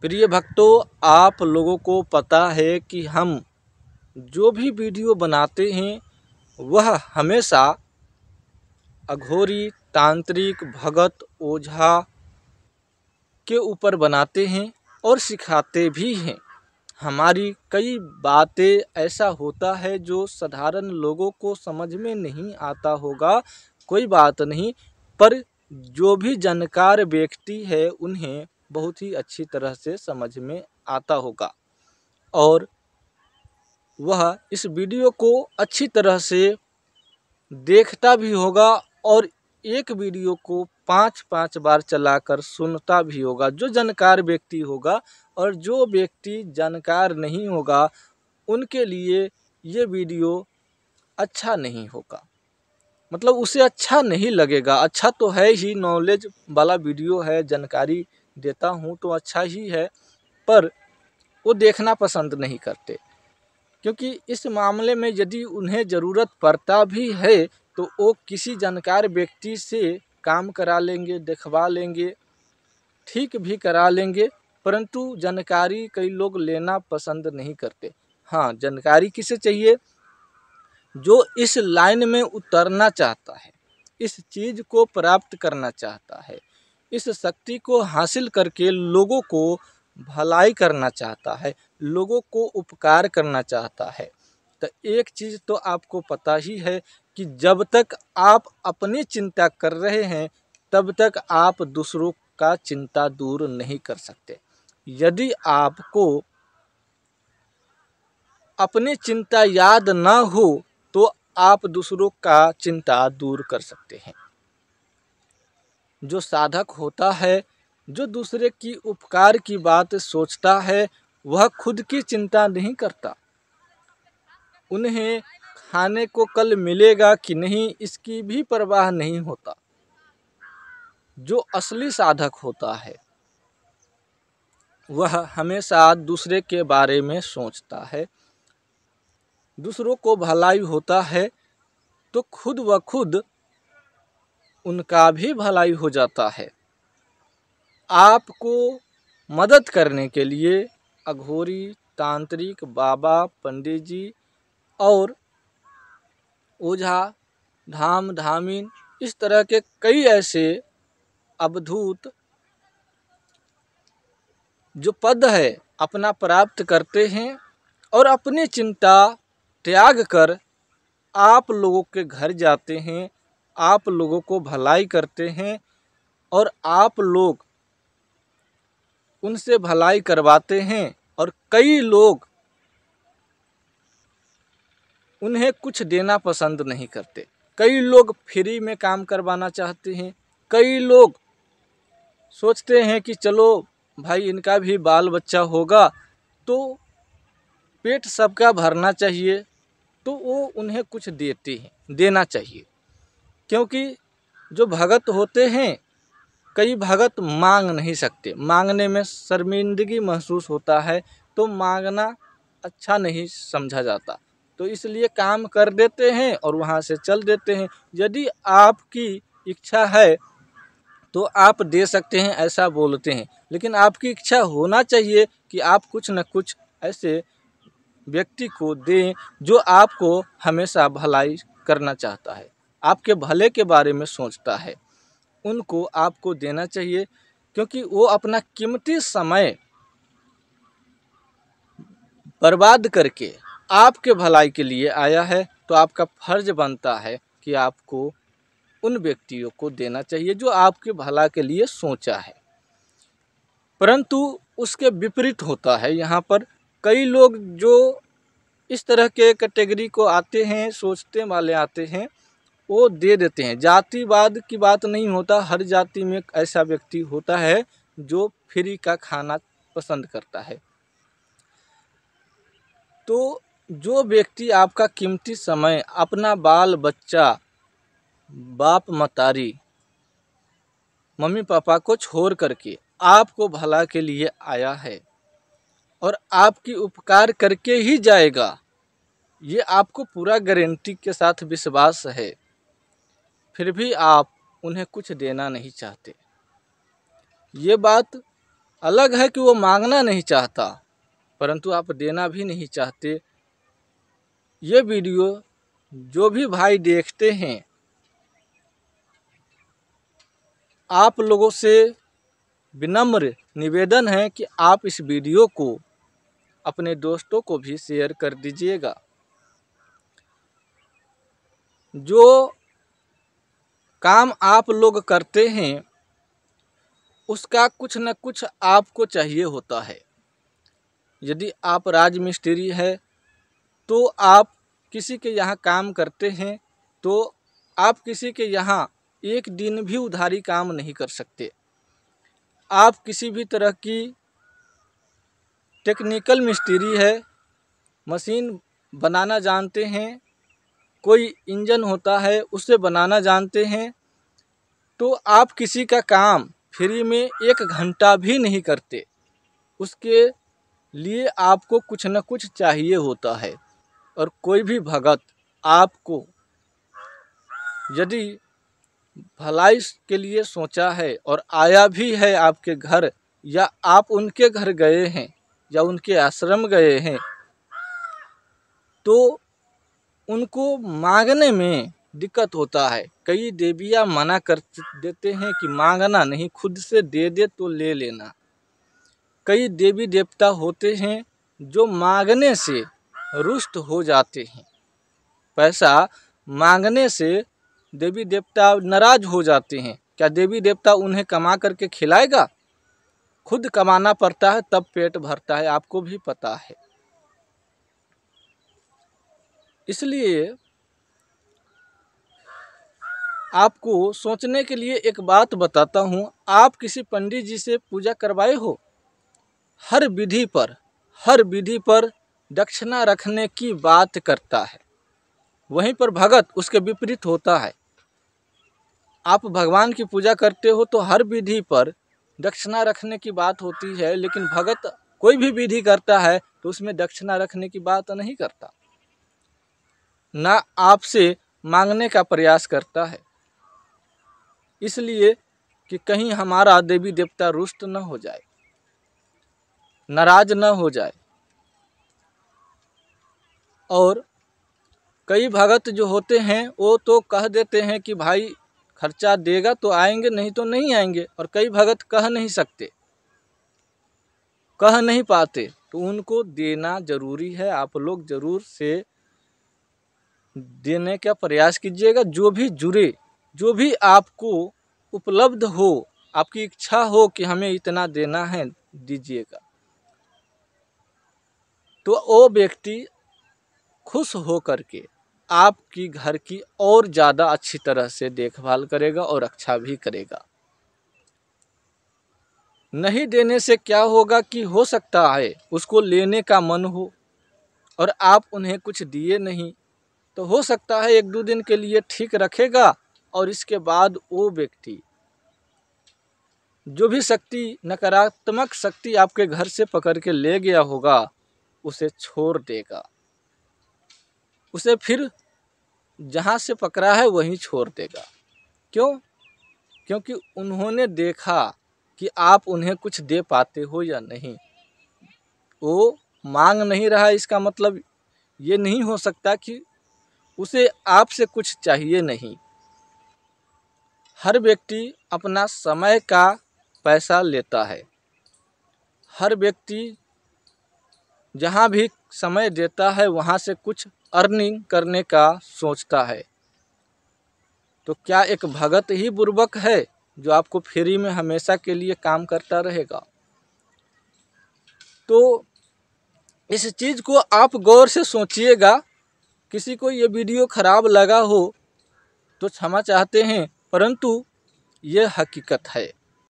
प्रिय भक्तों आप लोगों को पता है कि हम जो भी वीडियो बनाते हैं वह हमेशा अघोरी तांत्रिक भगत ओझा के ऊपर बनाते हैं और सिखाते भी हैं हमारी कई बातें ऐसा होता है जो साधारण लोगों को समझ में नहीं आता होगा कोई बात नहीं पर जो भी जानकार व्यक्ति है उन्हें बहुत ही अच्छी तरह से समझ में आता होगा और वह इस वीडियो को अच्छी तरह से देखता भी होगा और एक वीडियो को पांच पांच बार चलाकर सुनता भी होगा जो जानकार व्यक्ति होगा और जो व्यक्ति जानकार नहीं होगा उनके लिए ये वीडियो अच्छा नहीं होगा मतलब उसे अच्छा नहीं लगेगा अच्छा तो है ही नॉलेज वाला वीडियो है जानकारी देता हूँ तो अच्छा ही है पर वो देखना पसंद नहीं करते क्योंकि इस मामले में यदि उन्हें ज़रूरत पड़ता भी है तो वो किसी जानकार व्यक्ति से काम करा लेंगे दिखवा लेंगे ठीक भी करा लेंगे परंतु जानकारी कई लोग लेना पसंद नहीं करते हाँ जानकारी किसे चाहिए जो इस लाइन में उतरना चाहता है इस चीज़ को प्राप्त करना चाहता है इस शक्ति को हासिल करके लोगों को भलाई करना चाहता है लोगों को उपकार करना चाहता है तो एक चीज़ तो आपको पता ही है कि जब तक आप अपनी चिंता कर रहे हैं तब तक आप दूसरों का चिंता दूर नहीं कर सकते यदि आपको अपनी चिंता याद ना हो तो आप दूसरों का चिंता दूर कर सकते हैं जो साधक होता है जो दूसरे की उपकार की बात सोचता है वह खुद की चिंता नहीं करता उन्हें खाने को कल मिलेगा कि नहीं इसकी भी परवाह नहीं होता जो असली साधक होता है वह हमेशा दूसरे के बारे में सोचता है दूसरों को भलाई होता है तो खुद व खुद उनका भी भलाई हो जाता है आपको मदद करने के लिए अघोरी तांत्रिक बाबा पंडित जी और ओझा धाम धामिन इस तरह के कई ऐसे अवधूत जो पद है अपना प्राप्त करते हैं और अपनी चिंता त्याग कर आप लोगों के घर जाते हैं आप लोगों को भलाई करते हैं और आप लोग उनसे भलाई करवाते हैं और कई लोग उन्हें कुछ देना पसंद नहीं करते कई लोग फ्री में काम करवाना चाहते हैं कई लोग सोचते हैं कि चलो भाई इनका भी बाल बच्चा होगा तो पेट सबका भरना चाहिए तो वो उन्हें कुछ देते हैं देना चाहिए क्योंकि जो भगत होते हैं कई भगत मांग नहीं सकते मांगने में शर्मिंदगी महसूस होता है तो मांगना अच्छा नहीं समझा जाता तो इसलिए काम कर देते हैं और वहाँ से चल देते हैं यदि आपकी इच्छा है तो आप दे सकते हैं ऐसा बोलते हैं लेकिन आपकी इच्छा होना चाहिए कि आप कुछ न कुछ ऐसे व्यक्ति को दें जो आपको हमेशा भलाई करना चाहता है आपके भले के बारे में सोचता है उनको आपको देना चाहिए क्योंकि वो अपना कीमती समय बर्बाद करके आपके भलाई के लिए आया है तो आपका फर्ज बनता है कि आपको उन व्यक्तियों को देना चाहिए जो आपके भला के लिए सोचा है परंतु उसके विपरीत होता है यहाँ पर कई लोग जो इस तरह के कैटेगरी को आते हैं सोचते वाले आते हैं वो दे देते हैं जातिवाद की बात नहीं होता हर जाति में ऐसा व्यक्ति होता है जो फ्री का खाना पसंद करता है तो जो व्यक्ति आपका कीमती समय अपना बाल बच्चा बाप मतारी मम्मी पापा को छोड़ करके आपको भला के लिए आया है और आपकी उपकार करके ही जाएगा ये आपको पूरा गारंटी के साथ विश्वास है फिर भी आप उन्हें कुछ देना नहीं चाहते ये बात अलग है कि वो मांगना नहीं चाहता परंतु आप देना भी नहीं चाहते ये वीडियो जो भी भाई देखते हैं आप लोगों से विनम्र निवेदन है कि आप इस वीडियो को अपने दोस्तों को भी शेयर कर दीजिएगा जो काम आप लोग करते हैं उसका कुछ न कुछ आपको चाहिए होता है यदि आप राज मिस्त्री है तो आप किसी के यहाँ काम करते हैं तो आप किसी के यहाँ एक दिन भी उधारी काम नहीं कर सकते आप किसी भी तरह की टेक्निकल मिस्त्री है मशीन बनाना जानते हैं कोई इंजन होता है उसे बनाना जानते हैं तो आप किसी का काम फ्री में एक घंटा भी नहीं करते उसके लिए आपको कुछ न कुछ चाहिए होता है और कोई भी भगत आपको यदि भलाई के लिए सोचा है और आया भी है आपके घर या आप उनके घर गए हैं या उनके आश्रम गए हैं तो उनको मांगने में दिक्कत होता है कई देवियाँ मना कर देते हैं कि मांगना नहीं खुद से दे दे तो ले लेना कई देवी देवता होते हैं जो मांगने से रुष्ट हो जाते हैं पैसा मांगने से देवी देवता नाराज हो जाते हैं क्या देवी देवता उन्हें कमा करके खिलाएगा खुद कमाना पड़ता है तब पेट भरता है आपको भी पता है इसलिए आपको सोचने के लिए एक बात बताता हूँ आप किसी पंडित जी से पूजा करवाए हो हर विधि पर हर विधि पर दक्षिणा रखने की बात करता है वहीं पर भगत उसके विपरीत होता है आप भगवान की पूजा करते हो तो हर विधि पर दक्षिणा रखने की बात होती है लेकिन भगत कोई भी विधि करता है तो उसमें दक्षिणा रखने की बात नहीं करता ना आपसे मांगने का प्रयास करता है इसलिए कि कहीं हमारा देवी देवता रुष्ट न हो जाए नाराज न हो जाए और कई भगत जो होते हैं वो तो कह देते हैं कि भाई खर्चा देगा तो आएंगे नहीं तो नहीं आएंगे और कई भगत कह नहीं सकते कह नहीं पाते तो उनको देना जरूरी है आप लोग जरूर से देने का प्रयास कीजिएगा जो भी जुड़े जो भी आपको उपलब्ध हो आपकी इच्छा हो कि हमें इतना देना है दीजिएगा तो वो व्यक्ति खुश हो करके आपकी घर की और ज़्यादा अच्छी तरह से देखभाल करेगा और रक्षा भी करेगा नहीं देने से क्या होगा कि हो सकता है उसको लेने का मन हो और आप उन्हें कुछ दिए नहीं तो हो सकता है एक दो दिन के लिए ठीक रखेगा और इसके बाद वो व्यक्ति जो भी शक्ति नकारात्मक शक्ति आपके घर से पकड़ के ले गया होगा उसे छोड़ देगा उसे फिर जहाँ से पकड़ा है वहीं छोड़ देगा क्यों क्योंकि उन्होंने देखा कि आप उन्हें कुछ दे पाते हो या नहीं वो मांग नहीं रहा इसका मतलब ये नहीं हो सकता कि उसे आपसे कुछ चाहिए नहीं हर व्यक्ति अपना समय का पैसा लेता है हर व्यक्ति जहाँ भी समय देता है वहाँ से कुछ अर्निंग करने का सोचता है तो क्या एक भगत ही बुर्बक है जो आपको फ्री में हमेशा के लिए काम करता रहेगा तो इस चीज़ को आप गौर से सोचिएगा किसी को ये वीडियो ख़राब लगा हो तो क्षमा चाहते हैं परंतु ये हकीकत है